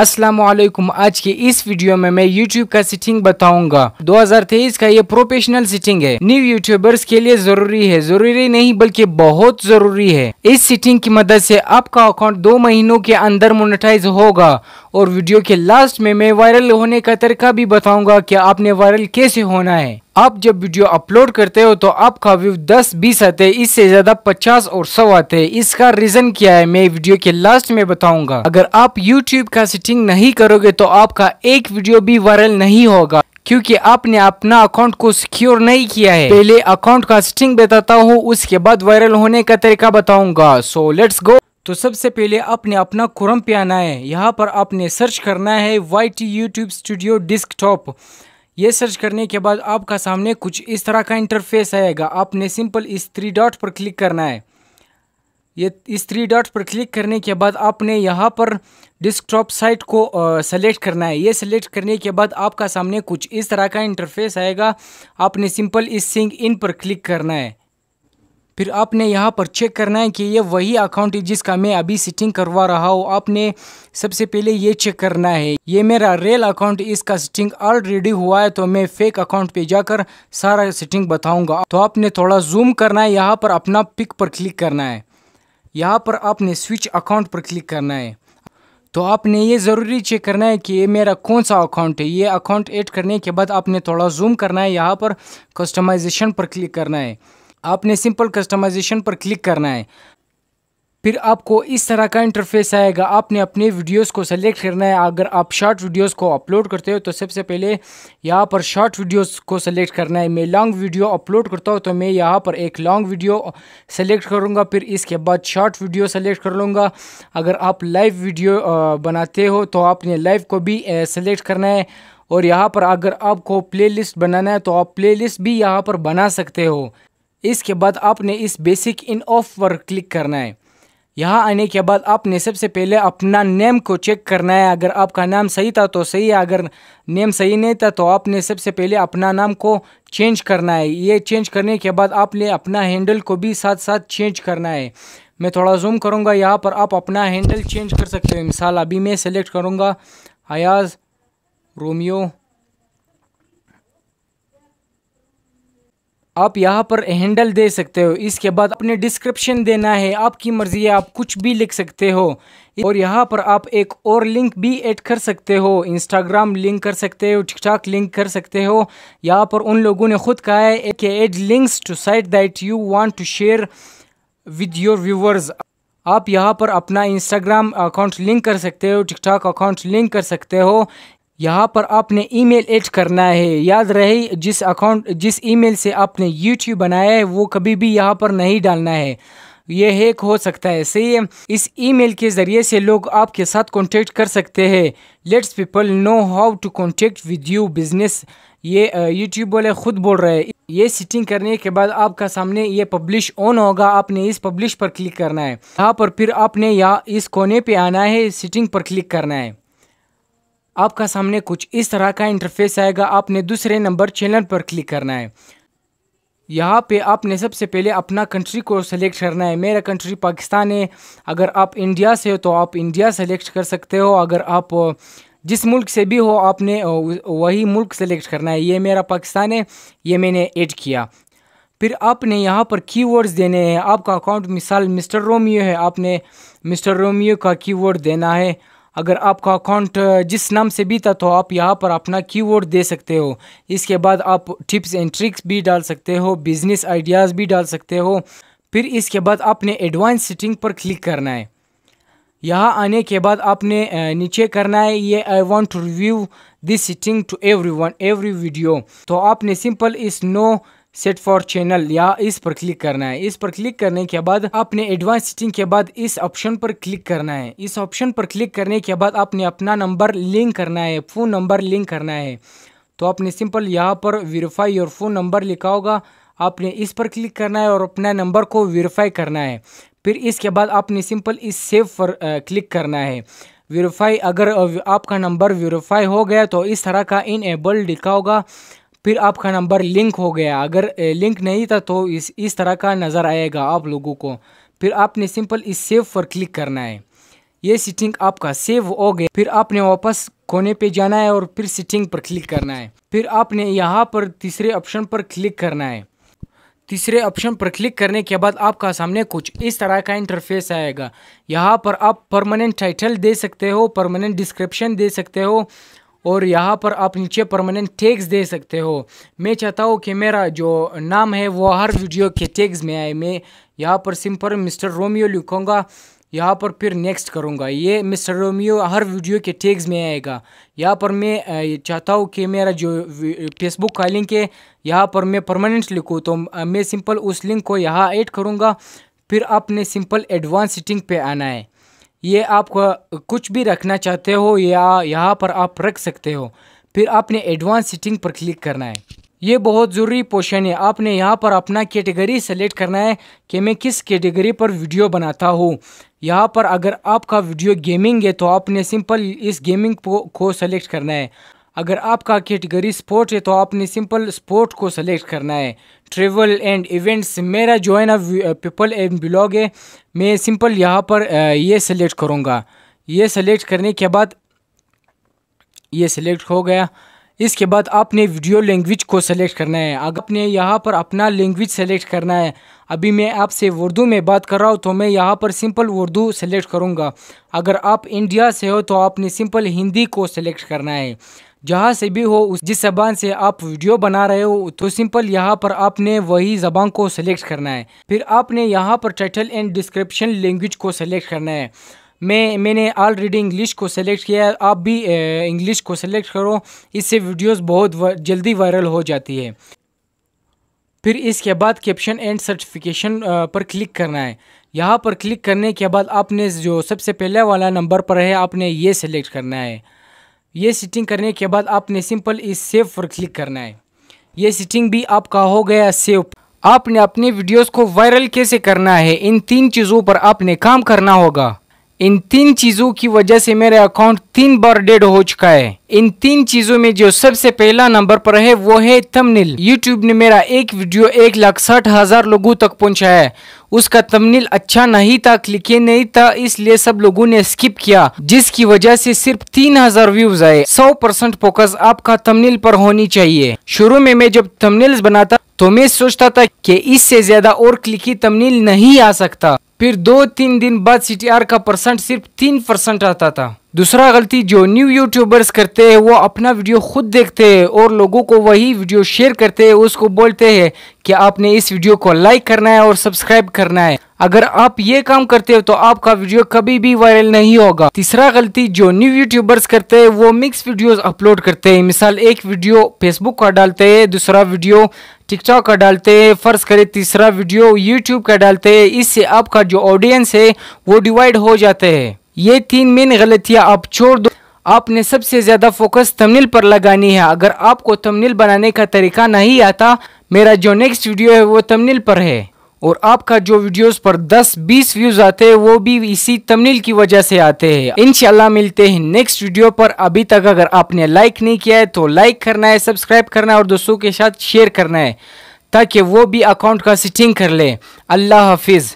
असलम आज के इस वीडियो में मैं YouTube का सिटिंग बताऊंगा 2023 का ये प्रोफेशनल सिटिंग है न्यू यूट्यूबर्स के लिए जरूरी है जरूरी नहीं बल्कि बहुत जरूरी है इस सिटिंग की मदद से आपका अकाउंट दो महीनों के अंदर मोनेटाइज होगा और वीडियो के लास्ट में मैं वायरल होने का तरीका भी बताऊंगा कि आपने वायरल कैसे होना है आप जब वीडियो अपलोड करते हो तो आपका व्यू 10 बीस आते इससे ज्यादा 50 और 100 आते इसका रीजन क्या है मैं वीडियो के लास्ट में बताऊंगा अगर आप यूट्यूब का सेटिंग नहीं करोगे तो आपका एक वीडियो भी वायरल नहीं होगा क्योंकि आपने अपना अकाउंट को सिक्योर नहीं किया है पहले अकाउंट का सेटिंग बताता हूँ उसके बाद वायरल होने का तरीका बताऊंगा सो लेट्स गो तो सबसे पहले आपने अपना कुरम पे आना है यहाँ पर आपने सर्च करना है Y T YouTube studio desktop ये सर्च करने के बाद आपका सामने कुछ इस तरह का इंटरफेस आएगा आपने सिंपल इस थ्री डॉट पर क्लिक करना है ये इस थ्री डॉट पर क्लिक करने के बाद आपने यहाँ पर डिस्कटॉप साइट को सेलेक्ट करना है ये सेलेक्ट करने के बाद आपका सामने कुछ इस तरह का इंटरफेस आएगा आपने सिंपल इस सिंग इन पर क्लिक करना है फिर आपने यहाँ पर चेक करना है कि ये वही अकाउंट है जिसका मैं अभी सेटिंग करवा रहा हूँ आपने सबसे पहले ये चेक करना है ये मेरा रियल अकाउंट इसका सेटिंग ऑलरेडी हुआ है तो मैं फेक अकाउंट पे जाकर सारा सेटिंग बताऊंगा तो आपने थोड़ा जूम करना है यहाँ पर अपना पिक पर क्लिक करना है यहाँ पर आपने स्विच अकाउंट पर क्लिक करना है तो आपने ये ज़रूरी चेक करना है कि ये मेरा कौन सा अकाउंट है ये अकाउंट ऐड करने के बाद आपने थोड़ा जूम करना है यहाँ पर कस्टमाइजेशन पर क्लिक करना है आपने सिंपल कस्टमाइजेशन पर क्लिक करना है फिर आपको इस तरह का इंटरफेस आएगा आपने अपने वीडियोस को सेलेक्ट करना है अगर आप शॉर्ट वीडियोस को अपलोड करते हो तो सबसे पहले यहाँ पर शॉर्ट वीडियोस को सेलेक्ट करना है मैं लॉन्ग वीडियो अपलोड करता हूँ तो मैं यहाँ पर एक लॉन्ग वीडियो सेलेक्ट करूँगा फिर इसके बाद शॉर्ट वीडियो सेलेक्ट कर लूँगा अगर आप लाइव वीडियो बनाते हो तो आपने लाइव को भी सेलेक्ट करना है और यहाँ पर अगर आपको प्ले बनाना है तो आप प्ले भी यहाँ पर बना सकते हो इसके बाद आपने इस बेसिक इन ऑफ पर क्लिक करना है यहाँ आने के बाद आपने सबसे पहले अपना नेम को चेक करना है अगर आपका नाम सही था तो सही है अगर नेम सही नहीं था तो आपने सबसे पहले अपना नाम को चेंज करना है ये चेंज करने के बाद आपने अपना हैंडल को भी साथ साथ चेंज करना है मैं थोड़ा जूम करूँगा यहाँ पर आप अपना हैंडल चेंज कर सकते हो मिसाल अभी मैं सेलेक्ट करूँगा अयाज रोमियो आप यहाँ पर हैंडल दे सकते हो इसके बाद अपने डिस्क्रिप्शन देना है आपकी मर्ज़ी है आप कुछ भी लिख सकते हो और यहाँ पर आप एक और लिंक भी ऐड कर सकते हो इंस्टाग्राम लिंक कर सकते हो टिकटॉक लिंक कर सकते हो यहाँ पर उन लोगों ने खुद कहा है कि add links to site that you want to share with your viewers आप यहाँ पर अपना इंस्टाग्राम अकाउंट लिंक कर सकते हो टिकटॉक अकाउंट लिंक कर सकते हो यहाँ पर आपने ईमेल ऐड करना है याद रहे जिस अकाउंट जिस ईमेल से आपने यूट्यूब बनाया है वो कभी भी यहाँ पर नहीं डालना है ये हैक हो सकता है सही है इस ईमेल के ज़रिए से लोग आपके साथ कांटेक्ट कर सकते हैं let's people know how to contact with you business ये यूट्यूब वाले ख़ुद बोल रहे हैं ये सेटिंग करने के बाद आपका सामने ये पब्लिश ऑन होगा आपने इस पब्लिश पर क्लिक करना है यहाँ पर फिर आपने यहाँ इस कोने पे आना है सिटिंग पर क्लिक करना है आपका सामने कुछ इस तरह का इंटरफेस आएगा आपने दूसरे नंबर चैनल पर क्लिक करना है यहाँ पे आपने सबसे पहले अपना कंट्री को सिलेक्ट करना है मेरा कंट्री पाकिस्तान है अगर आप इंडिया से हो तो आप इंडिया सेलेक्ट कर सकते हो अगर आप जिस मुल्क से भी हो आपने वही मुल्क सेलेक्ट करना है ये मेरा पाकिस्तान है ये मैंने ऐड किया फिर आपने यहाँ पर कीवर्ड्स देने हैं आपका अकाउंट मिसाल मिस्टर रोमियो है आपने मिस्टर रोमियो का कीवर्ड देना है अगर आपका अकाउंट जिस नाम से भी था तो आप यहाँ पर अपना कीवर्ड दे सकते हो इसके बाद आप टिप्स एंड ट्रिक्स भी डाल सकते हो बिजनेस आइडियाज़ भी डाल सकते हो फिर इसके बाद आपने एडवांस सेटिंग पर क्लिक करना है यहाँ आने के बाद आपने नीचे करना है ये I want to review this setting to every one every video तो आपने सिंपल इस नो सेट फॉर चैनल या इस पर क्लिक करना है इस पर क्लिक करने के बाद आपने एडवांस सेटिंग के बाद इस ऑप्शन पर क्लिक करना है इस ऑप्शन पर क्लिक करने के बाद आपने अपना नंबर लिंक करना है फ़ोन नंबर लिंक करना है तो आपने सिंपल यहाँ पर वेरीफाई योर फ़ोन नंबर लिखा होगा आपने इस पर क्लिक करना है और अपना नंबर को वेरीफाई करना है फिर इसके बाद आपने सिंपल इस सेव पर क्लिक करना है वेरीफाई अगर आपका नंबर वेरीफाई हो गया तो इस तरह का इनएबल लिखा होगा फिर आपका नंबर लिंक हो गया अगर लिंक नहीं था तो इस इस तरह का नज़र आएगा आप लोगों को फिर आपने सिंपल इस सेव पर क्लिक करना है ये सीटिंग आपका सेव हो गया फिर आपने वापस कोने पे जाना है और फिर सीटिंग पर क्लिक करना है फिर आपने यहाँ पर तीसरे ऑप्शन पर क्लिक करना है तीसरे ऑप्शन पर क्लिक करने के बाद आपका सामने कुछ इस तरह का इंटरफेस आएगा यहाँ पर आप परमानेंट टाइटल दे सकते हो परमानेंट डिस्क्रिप्शन दे सकते हो और यहाँ पर आप नीचे परमानेंट टैग्स दे सकते हो मैं चाहता हूँ कि मेरा जो नाम है वो हर वीडियो के टैग्स में आए मैं यहाँ पर सिंपल मिस्टर रोमियो लिखूँगा यहाँ पर फिर नेक्स्ट करूँगा ये मिस्टर रोमियो हर वीडियो के टैग्स में आएगा यहाँ पर मैं चाहता हूँ कि मेरा जो फेसबुक का लिंक है यहाँ पर मैं परमानेंट लिखूँ तो मैं सिंपल उस लिंक को यहाँ ऐड करूँगा फिर आपने सिंपल एडवांस सेटिंग पे आना है ये आप कुछ भी रखना चाहते हो या यहाँ पर आप रख सकते हो फिर आपने एडवांस सेटिंग पर क्लिक करना है ये बहुत ज़रूरी पोशन है आपने यहाँ पर अपना कैटेगरी सेलेक्ट करना है कि मैं किस कैटेगरी पर वीडियो बनाता हूँ यहाँ पर अगर आपका वीडियो गेमिंग है तो आपने सिंपल इस गेमिंग को सेलेक्ट करना है अगर आपका कैटेगरी स्पोर्ट है तो आपने सिंपल स्पोर्ट को सेलेक्ट करना है ट्रेवल एंड इवेंट्स मेरा जो है ना पीपल एंड ब्लॉग है मैं सिंपल यहाँ पर ये सेलेक्ट करूँगा ये सेलेक्ट करने के बाद ये सेलेक्ट हो गया इसके बाद आपने वीडियो लैंग्वेज को सेलेक्ट करना है अगर आपने यहाँ पर अपना लैंग्वेज सेलेक्ट करना है अभी मैं आपसे उर्दू में बात कर रहा हूँ तो मैं यहाँ पर सिंपल उर्दू सेलेक्ट करूँगा अगर आप इंडिया से हो तो आपने सिंपल हिंदी को सेलेक्ट करना है जहाँ से भी हो उस जिस जबान से आप वीडियो बना रहे हो तो सिंपल यहाँ पर आपने वही जबान को सिलेक्ट करना है फिर आपने यहाँ पर टाइटल एंड डिस्क्रिप्शन लैंग्वेज को सिलेक्ट करना है मैं मैंने ऑलरेडी इंग्लिश को सिलेक्ट किया है आप भी इंग्लिश को सिलेक्ट करो इससे वीडियोस बहुत जल्दी वायरल हो जाती है फिर इसके बाद कैप्शन एंड सर्टिफिकेशन पर क्लिक करना है यहाँ पर क्लिक करने के बाद आपने जो सबसे पहले वाला नंबर पर है आपने ये सिलेक्ट करना है ये सेटिंग करने के बाद आपने सिंपल इस सेव पर क्लिक करना है ये सेटिंग भी आपका हो गया सेव आपने अपने वीडियोस को वायरल कैसे करना है इन तीन चीज़ों पर आपने काम करना होगा इन तीन चीज़ों की वजह से मेरा अकाउंट तीन बार डेड हो चुका है इन तीन चीज़ों में जो सबसे पहला नंबर पर है वो है तमनील यूट्यूब ने मेरा एक वीडियो एक लाख साठ हज़ार लोगों तक पहुंचाया है उसका तमनील अच्छा नहीं था क्लिके नहीं था इसलिए सब लोगों ने स्किप किया जिसकी वजह से सिर्फ तीन हजार व्यूज आए सौ परसेंट फोकस आपका तमनील पर होनी चाहिए शुरू में मैं जब तमनील बनाता तो मैं सोचता था की इससे ज्यादा और क्लिकी तमनील नहीं आ सकता फिर दो तीन दिन बाद सी का परसेंट सिर्फ तीन परसेंट आता था दूसरा गलती जो न्यू यूट्यूबर्स करते हैं वो अपना वीडियो खुद देखते हैं और लोगों को वही वीडियो शेयर करते हैं उसको बोलते हैं कि आपने इस वीडियो को लाइक करना है और सब्सक्राइब करना है अगर आप ये काम करते हो तो आपका वीडियो कभी भी वायरल नहीं होगा तीसरा गलती जो न्यू यूट्यूबर्स करते हैं वो मिक्स वीडियोस अपलोड करते हैं मिसाल एक वीडियो फेसबुक का डालते हैं दूसरा वीडियो टिकटॉक का डालते हैं फर्ज करे तीसरा वीडियो यूट्यूब का डालते हैं इससे आपका जो ऑडियंस है वो डिवाइड हो जाते हैं ये तीन मेन गलतियाँ आप छोड़ दो आपने सबसे ज़्यादा फोकस तमनील पर लगानी है अगर आपको तमनील बनाने का तरीका नहीं आता मेरा जो नेक्स्ट वीडियो है वो तमनील पर है और आपका जो वीडियोस पर 10-20 व्यूज आते हैं वो भी इसी तमनील की वजह से आते हैं इनशाला मिलते हैं नेक्स्ट वीडियो पर अभी तक अगर आपने लाइक नहीं किया है तो लाइक करना है सब्सक्राइब करना है और दोस्तों के साथ शेयर करना है ताकि वो भी अकाउंट का सेटिंग कर ले अल्लाह हाफिज़